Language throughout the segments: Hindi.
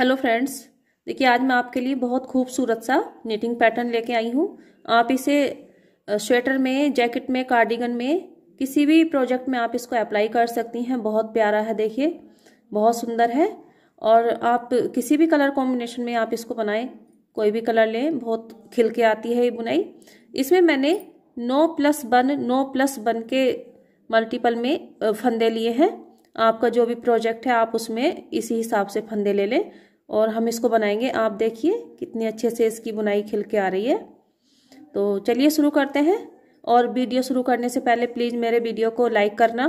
हेलो फ्रेंड्स देखिए आज मैं आपके लिए बहुत खूबसूरत सा निटिंग पैटर्न लेके आई हूँ आप इसे स्वेटर में जैकेट में कार्डिगन में किसी भी प्रोजेक्ट में आप इसको अप्लाई कर सकती हैं बहुत प्यारा है देखिए बहुत सुंदर है और आप किसी भी कलर कॉम्बिनेशन में आप इसको बनाएं कोई भी कलर लें बहुत खिल के आती है ये बुनाई इसमें मैंने नौ प्लस वन नौ प्लस वन के मल्टीपल में फंदे लिए हैं आपका जो भी प्रोजेक्ट है आप उसमें इसी हिसाब से फंदे ले लें और हम इसको बनाएंगे आप देखिए कितनी अच्छे से इसकी बुनाई खिल के आ रही है तो चलिए शुरू करते हैं और वीडियो शुरू करने से पहले प्लीज़ मेरे वीडियो को लाइक करना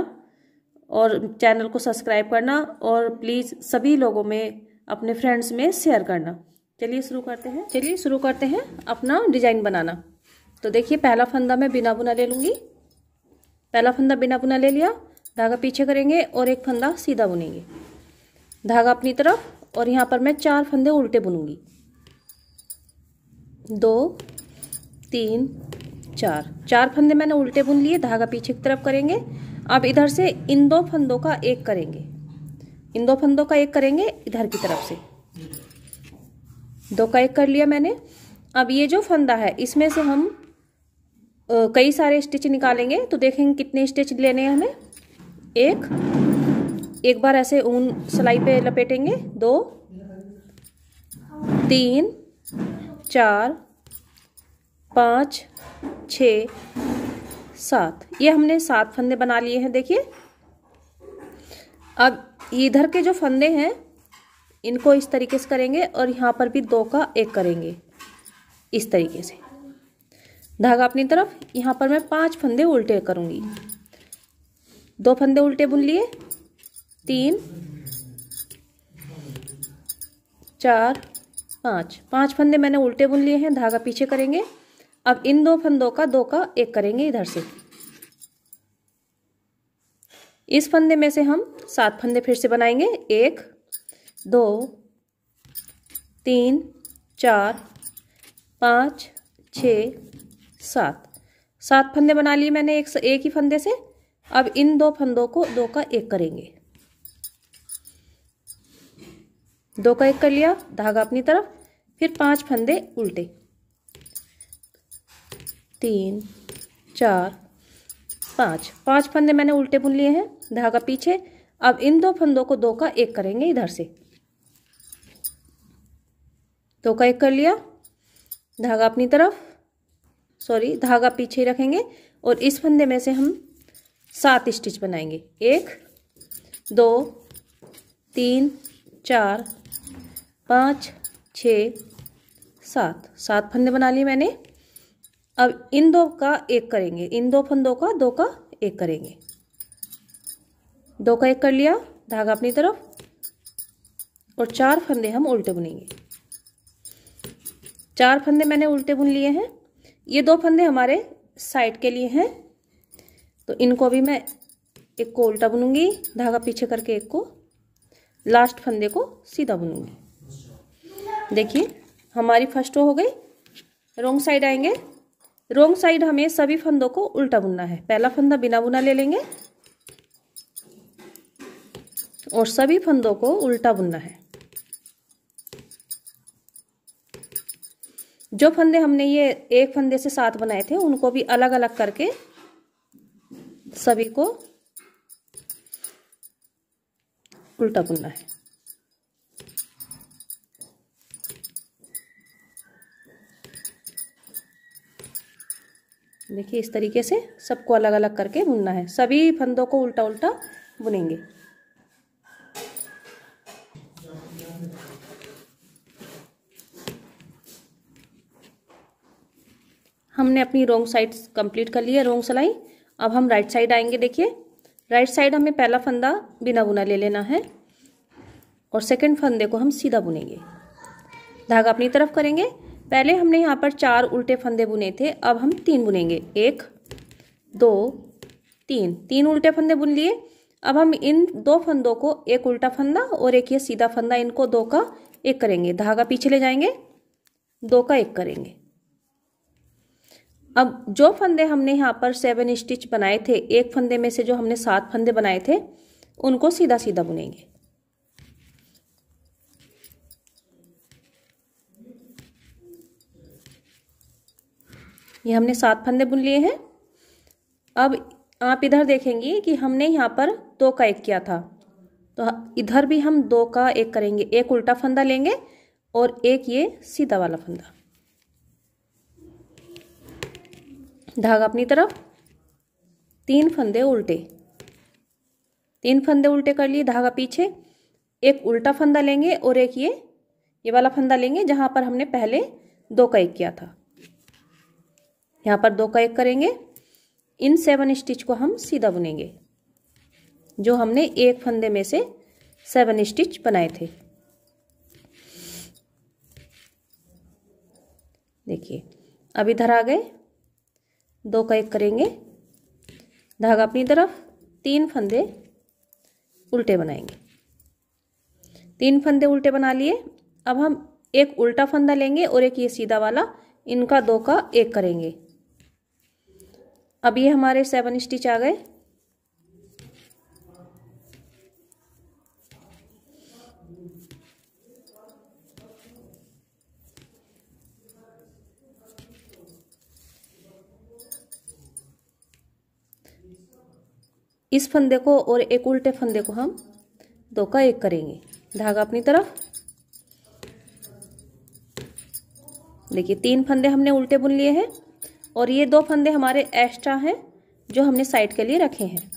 और चैनल को सब्सक्राइब करना और प्लीज़ सभी लोगों में अपने फ्रेंड्स में शेयर करना चलिए शुरू करते हैं चलिए शुरू करते हैं अपना डिज़ाइन बनाना तो देखिए पहला फंदा मैं बिना बुना ले लूँगी पहला फंदा बिना बुना ले लिया धागा पीछे करेंगे और एक फंदा सीधा बुनेंगे धागा अपनी तरफ और यहाँ पर मैं चार फंदे उल्टे बुनूंगी दो तीन चार चार फंदे मैंने उल्टे बुन लिए धागा पीछे की तरफ करेंगे अब इधर से इन दो फंदों का एक करेंगे इन दो फंदों का एक करेंगे इधर की तरफ से दो का एक कर लिया मैंने अब ये जो फंदा है इसमें से हम कई सारे स्टिच निकालेंगे तो देखेंगे कितने स्टिच लेने हैं हमें एक एक बार ऐसे ऊन सिलाई पे लपेटेंगे दो तीन चार पाँच छ सात ये हमने सात फंदे बना लिए हैं देखिए अब इधर के जो फंदे हैं इनको इस तरीके से करेंगे और यहाँ पर भी दो का एक करेंगे इस तरीके से धागा अपनी तरफ यहाँ पर मैं पांच फंदे उल्टे करूँगी दो फंदे उल्टे बुन लिए तीन चार पाँच पाँच फंदे मैंने उल्टे बुन लिए हैं धागा पीछे करेंगे अब इन दो फंदों का दो का एक करेंगे इधर से इस फंदे में से हम सात फंदे फिर से बनाएंगे एक दो तीन चार पाँच छ सात सात फंदे बना लिए मैंने एक एक ही फंदे से अब इन दो फंदों को दो का एक करेंगे दो का एक कर लिया धागा अपनी तरफ फिर पांच फंदे उल्टे तीन चार पाँच पांच फंदे मैंने उल्टे बुन लिए हैं धागा पीछे अब इन दो फंदों को दो का एक करेंगे इधर से दो का एक कर लिया धागा अपनी तरफ सॉरी धागा पीछे ही रखेंगे और इस फंदे में से हम सात स्टिच बनाएंगे एक दो तीन चार पाँच छ सात सात फंदे बना लिए मैंने अब इन दो का एक करेंगे इन दो फंदों का दो का एक करेंगे दो का एक कर लिया धागा अपनी तरफ और चार फंदे हम उल्टे बुनेंगे चार फंदे मैंने उल्टे बुन लिए हैं ये दो फंदे हमारे साइड के लिए हैं तो इनको भी मैं एक को उल्टा बुनूंगी धागा पीछे करके एक को लास्ट फंदे को सीधा बुनूंगी देखिए हमारी फर्स्ट रो हो गई रोंग साइड आएंगे रोंग साइड हमें सभी फंदों को उल्टा बुनना है पहला फंदा बिना बुना ले लेंगे और सभी फंदों को उल्टा बुनना है जो फंदे हमने ये एक फंदे से सात बनाए थे उनको भी अलग अलग करके सभी को उल्टा बुनना है देखिए इस तरीके से सबको अलग अलग करके बुनना है सभी फंदों को उल्टा उल्टा बुनेंगे हमने अपनी रोंग साइड कंप्लीट कर ली है रोंग सिलाई अब हम राइट साइड आएंगे देखिए राइट साइड हमें पहला फंदा बिना बुना ले लेना है और सेकंड फंदे को हम सीधा बुनेंगे धागा अपनी तरफ करेंगे पहले हमने यहाँ पर चार उल्टे फंदे बुने थे अब हम तीन बुनेंगे एक दो तीन तीन उल्टे फंदे बुन लिए अब हम इन दो फंदों को एक उल्टा फंदा और एक ये सीधा फंदा इनको दो का एक करेंगे धागा पीछे ले जाएंगे दो का एक करेंगे अब जो फंदे हमने यहाँ पर सेवन स्टिच बनाए थे एक फंदे में से जो हमने सात फंदे बनाए थे उनको सीधा सीधा बुनेंगे ये हमने सात फंदे बुन लिए हैं अब आप इधर देखेंगे कि हमने यहाँ पर दो का एक किया था तो इधर भी हम दो का एक करेंगे एक उल्टा फंदा लेंगे और एक ये सीधा वाला फंदा धागा अपनी तरफ तीन फंदे उल्टे तीन फंदे उल्टे कर लिए धागा पीछे एक उल्टा फंदा लेंगे और एक ये ये वाला फंदा लेंगे जहाँ पर हमने पहले दो का एक किया था यहाँ पर दो का एक करेंगे इन सेवन स्टिच को हम सीधा बुनेंगे जो हमने एक फंदे में से सेवन स्टिच बनाए थे देखिए अब इधर आ गए दो का एक करेंगे धागा अपनी तरफ तीन फंदे उल्टे बनाएंगे तीन फंदे उल्टे बना लिए अब हम एक उल्टा फंदा लेंगे और एक ये सीधा वाला इनका दो का एक करेंगे अब ये हमारे सेवन स्टिच आ गए इस फंदे को और एक उल्टे फंदे को हम दो का एक करेंगे धागा अपनी तरफ देखिए तीन फंदे हमने उल्टे बुन लिए हैं और ये दो फंदे हमारे एक्स्ट्रा हैं जो हमने साइड के लिए रखे हैं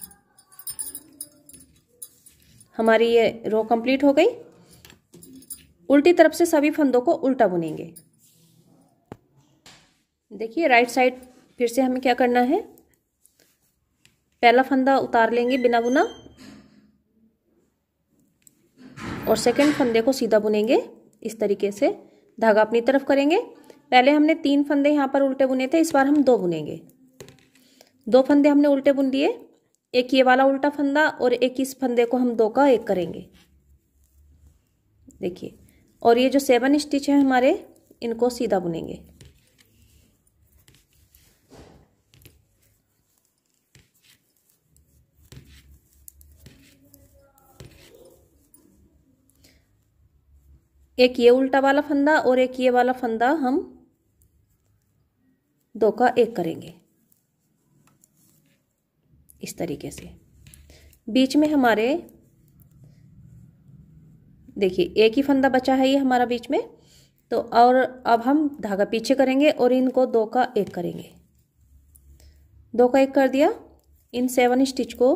हमारी ये रो कंप्लीट हो गई उल्टी तरफ से सभी फंदों को उल्टा बुनेंगे देखिए राइट साइड फिर से हमें क्या करना है पहला फंदा उतार लेंगे बिना बुना और सेकंड फंदे को सीधा बुनेंगे इस तरीके से धागा अपनी तरफ करेंगे पहले हमने तीन फंदे यहाँ पर उल्टे बुने थे इस बार हम दो बुनेंगे दो फंदे हमने उल्टे बुन लिए एक ये वाला उल्टा फंदा और एक इस फंदे को हम दो का एक करेंगे देखिए और ये जो सेवन स्टिच है हमारे इनको सीधा बुनेंगे एक ये उल्टा वाला फंदा और एक ये वाला फंदा हम दो का एक करेंगे इस तरीके से बीच में हमारे देखिए एक ही फंदा बचा है ये हमारा बीच में तो और अब हम धागा पीछे करेंगे और इनको दो का एक करेंगे दो का एक कर दिया इन सेवन स्टिच को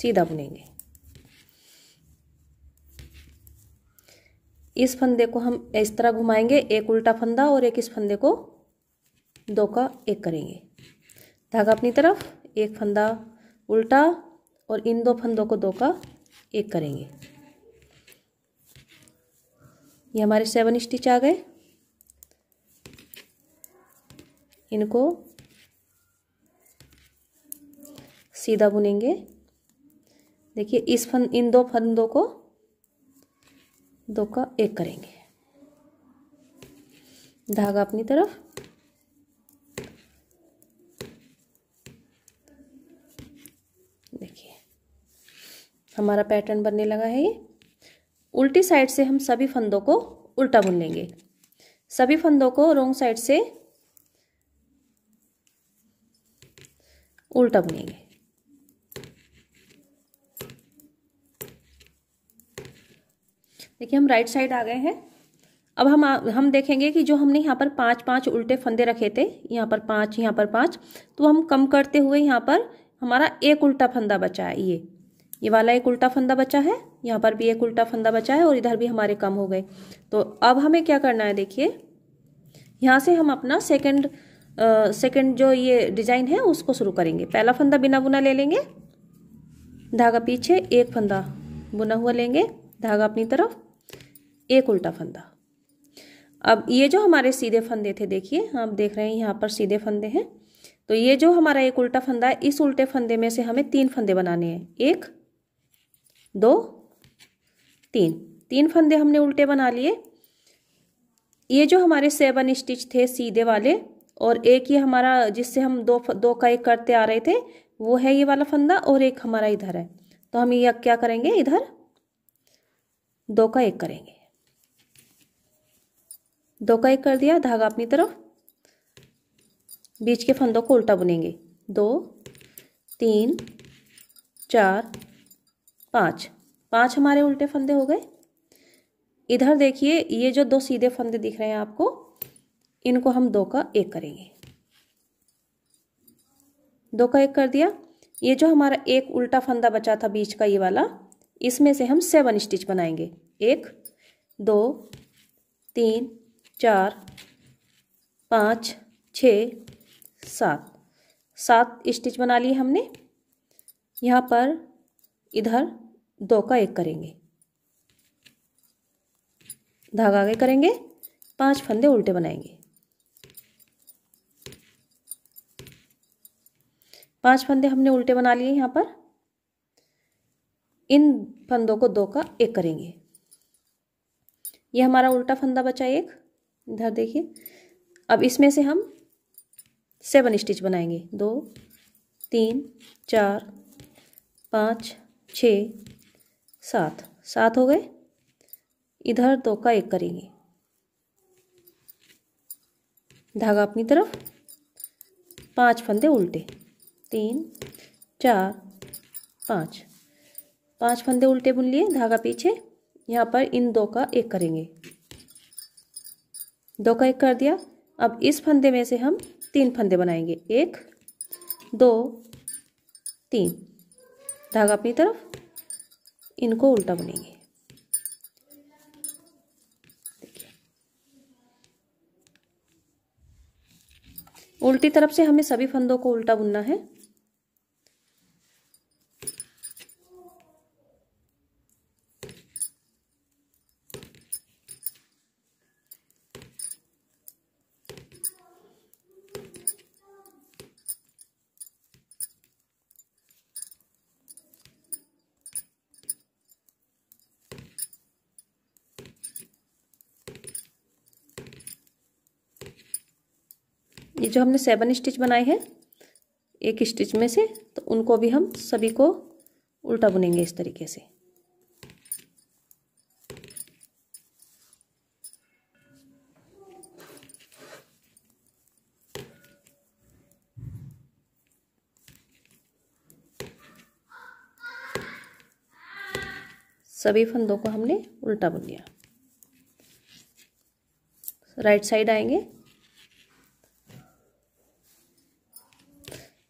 सीधा बुनेंगे इस फंदे को हम इस तरह घुमाएंगे एक उल्टा फंदा और एक इस फंदे को दो का एक करेंगे धागा अपनी तरफ एक फंदा उल्टा और इन दो फंदों को दो का एक करेंगे ये हमारे सेवन स्टिच आ गए इनको सीधा बुनेंगे देखिए इस फंद इन दो फंदों को दो का एक करेंगे धागा अपनी तरफ देखिए हमारा पैटर्न बनने लगा है ये उल्टी साइड से हम सभी फंदों को उल्टा बुन लेंगे सभी फंदों को रोंग साइड से उल्टा बुनेंगे देखिए हम राइट साइड आ गए हैं अब हम हम देखेंगे कि जो हमने यहाँ पर पाँच पाँच उल्टे फंदे रखे थे यहाँ पर पाँच यहाँ पर पाँच तो हम कम करते हुए यहाँ पर हमारा एक उल्टा फंदा बचा है ये ये वाला एक उल्टा फंदा बचा है यहाँ पर भी एक उल्टा फंदा बचा है और इधर भी हमारे कम हो गए तो अब हमें क्या करना है देखिए यहाँ से हम अपना सेकेंड सेकेंड जो ये डिज़ाइन है उसको शुरू करेंगे पहला फंदा बिना बुना ले लेंगे धागा पीछे एक फंदा बुना हुआ लेंगे धागा अपनी तरफ एक उल्टा फंदा अब ये जो हमारे सीधे फंदे थे देखिए आप देख रहे हैं यहाँ पर सीधे फंदे हैं तो ये जो हमारा एक उल्टा फंदा है इस उल्टे फंदे में से हमें तीन फंदे बनाने हैं एक दो तीन तीन फंदे हमने उल्टे बना लिए ये जो हमारे सेवन स्टिच थे सीधे वाले और एक ये हमारा जिससे हम दो दो का एक करते आ रहे थे वो है ये वाला फंदा और एक हमारा इधर है तो हम ये क्या करेंगे इधर दो का एक करेंगे दो का एक कर दिया धागा अपनी तरफ बीच के फंदों को उल्टा बुनेंगे दो तीन चार पाँच पाँच हमारे उल्टे फंदे हो गए इधर देखिए ये जो दो सीधे फंदे दिख रहे हैं आपको इनको हम दो का एक करेंगे दो का एक कर दिया ये जो हमारा एक उल्टा फंदा बचा था बीच का ये वाला इसमें से हम सेवन स्टिच बनाएंगे एक दो तीन चार पाँच छ सात सात स्टिच बना लिए हमने यहाँ पर इधर दो का एक करेंगे धागा आगे करेंगे पांच फंदे उल्टे बनाएंगे पांच फंदे हमने उल्टे बना लिए यहाँ पर इन फंदों को दो का एक करेंगे ये हमारा उल्टा फंदा बचा एक इधर देखिए अब इसमें से हम सेवन स्टिच बनाएंगे दो तीन चार पाँच छ सात सात हो गए इधर दो का एक करेंगे धागा अपनी तरफ पांच फंदे उल्टे तीन चार पाँच पांच फंदे उल्टे बुन लिए धागा पीछे यहाँ पर इन दो का एक करेंगे दो का एक कर दिया अब इस फंदे में से हम तीन फंदे बनाएंगे एक दो तीन धागा अपनी तरफ इनको उल्टा बुनेंगे उल्टी तरफ से हमें सभी फंदों को उल्टा बुनना है ये जो हमने सेवन स्टिच बनाए हैं एक स्टिच में से तो उनको भी हम सभी को उल्टा बुनेंगे इस तरीके से सभी फंदों को हमने उल्टा बुन लिया राइट साइड आएंगे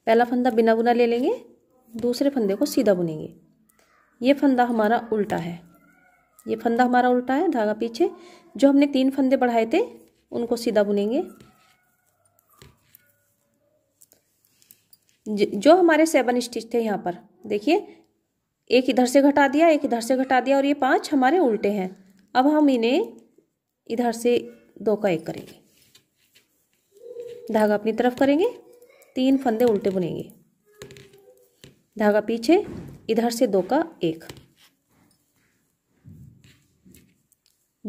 पहला फंदा बिना बुना ले लेंगे दूसरे फंदे को सीधा बुनेंगे ये फंदा हमारा उल्टा है ये फंदा हमारा उल्टा है धागा पीछे जो हमने तीन फंदे बढ़ाए थे उनको सीधा बुनेंगे जो हमारे सेवन स्टिच थे यहाँ पर देखिए एक इधर से घटा दिया एक इधर से घटा दिया और ये पांच हमारे उल्टे हैं अब हम इन्हें इधर से दो का एक करेंगे धागा अपनी तरफ करेंगे तीन फंदे उल्टे बुनेंगे धागा पीछे इधर से दो का एक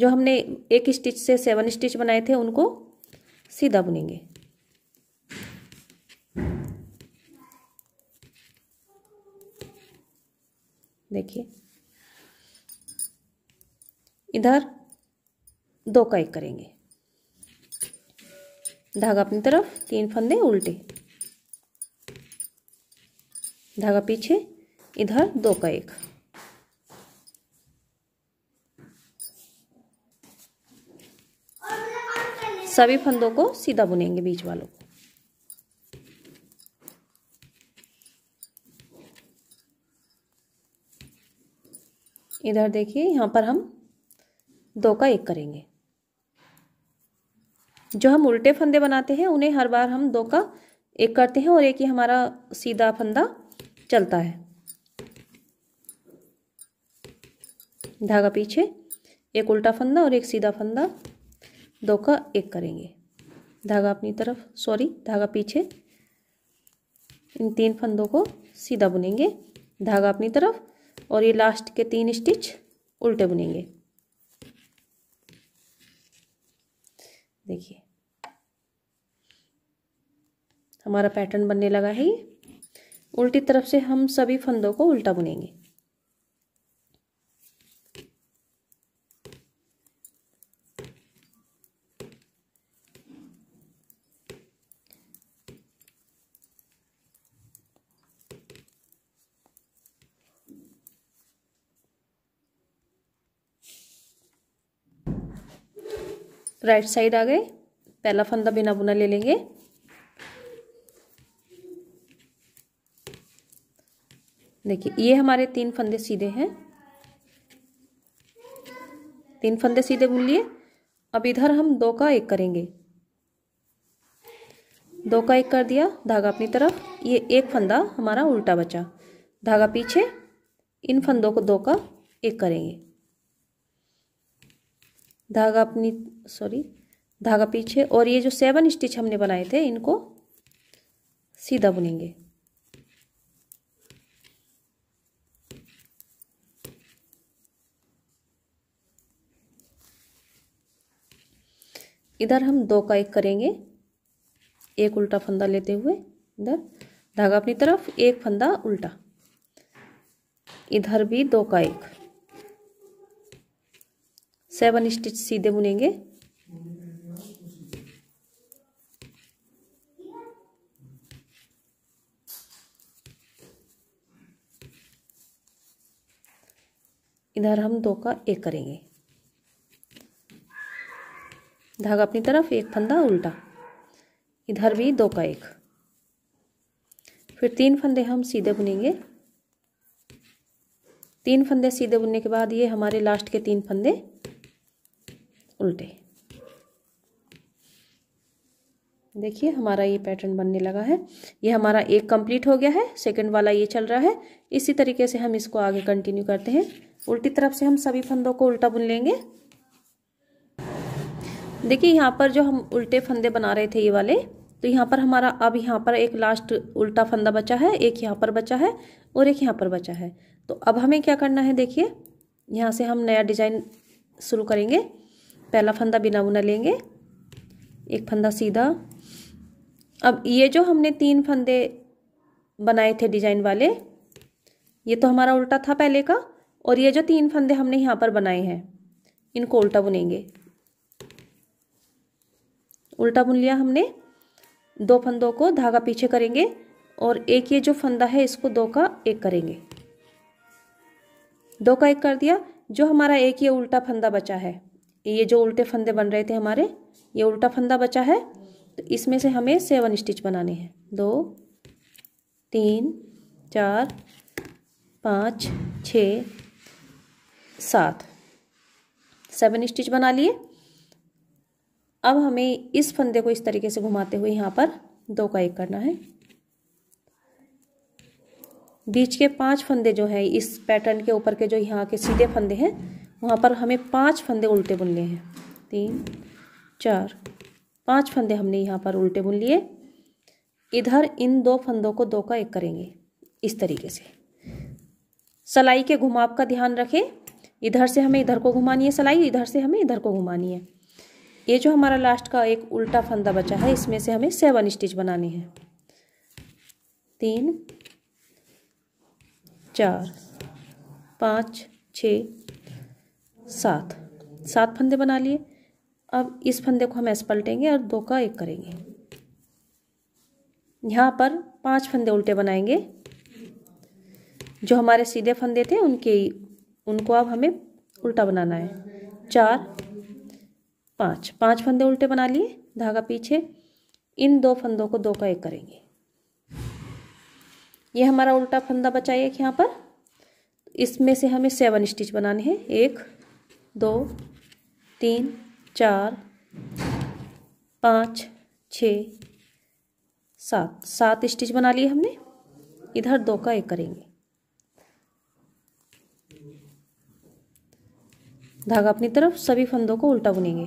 जो हमने एक स्टिच से सेवन स्टिच बनाए थे उनको सीधा बुनेंगे देखिए इधर दो का एक करेंगे धागा अपनी तरफ तीन फंदे उल्टे धागा पीछे इधर दो का एक सभी फंदों को सीधा बुनेंगे बीच वालों को इधर देखिए यहां पर हम दो का एक करेंगे जो हम उल्टे फंदे बनाते हैं उन्हें हर बार हम दो का एक करते हैं और एक ही हमारा सीधा फंदा चलता है धागा पीछे एक उल्टा फंदा और एक सीधा फंदा दो का एक करेंगे धागा अपनी तरफ सॉरी धागा पीछे इन तीन फंदों को सीधा बुनेंगे धागा अपनी तरफ और ये लास्ट के तीन स्टिच उल्टे बुनेंगे देखिए हमारा पैटर्न बनने लगा है ये उल्टी तरफ से हम सभी फंदों को उल्टा बुनेंगे राइट साइड आ गए पहला फंदा बिना बुना ले लेंगे देखिए ये हमारे तीन फंदे सीधे हैं तीन फंदे सीधे बुन लिए अब इधर हम दो का एक करेंगे दो का एक कर दिया धागा अपनी तरफ ये एक फंदा हमारा उल्टा बचा धागा पीछे इन फंदों को दो का एक करेंगे धागा अपनी सॉरी धागा पीछे और ये जो सेवन स्टिच हमने बनाए थे इनको सीधा बुनेंगे इधर हम दो का एक करेंगे एक उल्टा फंदा लेते हुए इधर धागा अपनी तरफ एक फंदा उल्टा इधर भी दो का एक सेवन स्टिच सीधे बुनेंगे इधर हम दो का एक करेंगे धागा अपनी तरफ एक फंदा उल्टा इधर भी दो का एक फिर तीन फंदे हम सीधे बुनेंगे तीन फंदे सीधे बुनने के बाद ये हमारे लास्ट के तीन फंदे उल्टे देखिए हमारा ये पैटर्न बनने लगा है ये हमारा एक कंप्लीट हो गया है सेकंड वाला ये चल रहा है इसी तरीके से हम इसको आगे कंटिन्यू करते हैं उल्टी तरफ से हम सभी फंदों को उल्टा बुन लेंगे देखिए यहाँ पर जो हम उल्टे फंदे बना रहे थे ये वाले तो यहाँ पर हमारा अब यहाँ पर एक लास्ट उल्टा फंदा बचा है एक यहाँ पर बचा है और एक यहाँ पर बचा है तो अब हमें क्या करना है देखिए यहाँ से हम नया डिजाइन शुरू करेंगे पहला फंदा बिना बुना लेंगे एक फंदा सीधा अब ये जो हमने तीन फंदे बनाए थे डिजाइन वाले ये तो हमारा उल्टा था पहले का और ये जो तीन फंदे हमने यहाँ पर बनाए हैं इनको उल्टा बुनेंगे उल्टा बुन लिया हमने दो फंदों को धागा पीछे करेंगे और एक ये जो फंदा है इसको दो का एक करेंगे दो का एक कर दिया जो हमारा एक ये उल्टा फंदा बचा है ये जो उल्टे फंदे बन रहे थे हमारे ये उल्टा फंदा बचा है तो इसमें से हमें सेवन स्टिच बनाने हैं दो तीन चार पाँच छ सात सेवन स्टिच बना लिए अब हमें इस फंदे को इस तरीके से घुमाते हुए यहाँ पर दो का एक करना है बीच के पांच फंदे जो है इस पैटर्न के ऊपर के जो यहाँ के सीधे फंदे हैं वहाँ पर हमें पांच फंदे उल्टे बुनने हैं तीन चार पांच फंदे हमने यहाँ पर उल्टे बुन लिए इधर इन दो फंदों को दो का एक करेंगे इस तरीके से सलाई के घुमाव का ध्यान रखें इधर से हमें इधर को घुमानी है सलाई इधर से हमें इधर को घुमानी है ये जो हमारा लास्ट का एक उल्टा फंदा बचा है इसमें से हमें सेवन स्टिच बनानी है तीन चार पाँच छ सात सात फंदे बना लिए अब इस फंदे को हम ऐसे पलटेंगे और दो का एक करेंगे यहाँ पर पांच फंदे उल्टे बनाएंगे जो हमारे सीधे फंदे थे उनके उनको अब हमें उल्टा बनाना है चार पाँच पाँच फंदे उल्टे बना लिए धागा पीछे इन दो फंदों को दो का एक करेंगे ये हमारा उल्टा फंदा बचा एक यहाँ पर इसमें से हमें सेवन स्टिच बनाने हैं एक दो तीन चार पाँच छ सात सात स्टिच बना लिए हमने इधर दो का एक करेंगे धागा अपनी तरफ सभी फंदों को उल्टा बुनेंगे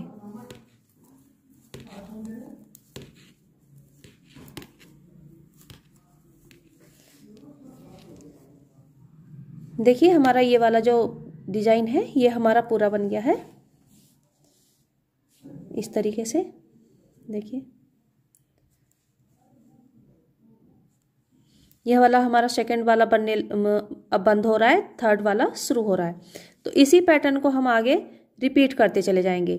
देखिए हमारा ये वाला जो डिजाइन है ये हमारा पूरा बन गया है इस तरीके से देखिए यह वाला हमारा सेकंड वाला बनने अब बंद हो रहा है थर्ड वाला शुरू हो रहा है तो इसी पैटर्न को हम आगे रिपीट करते चले जाएंगे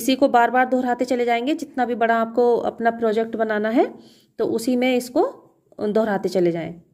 इसी को बार बार दोहराते चले जाएंगे जितना भी बड़ा आपको अपना प्रोजेक्ट बनाना है तो उसी में इसको दोहराते चले जाएं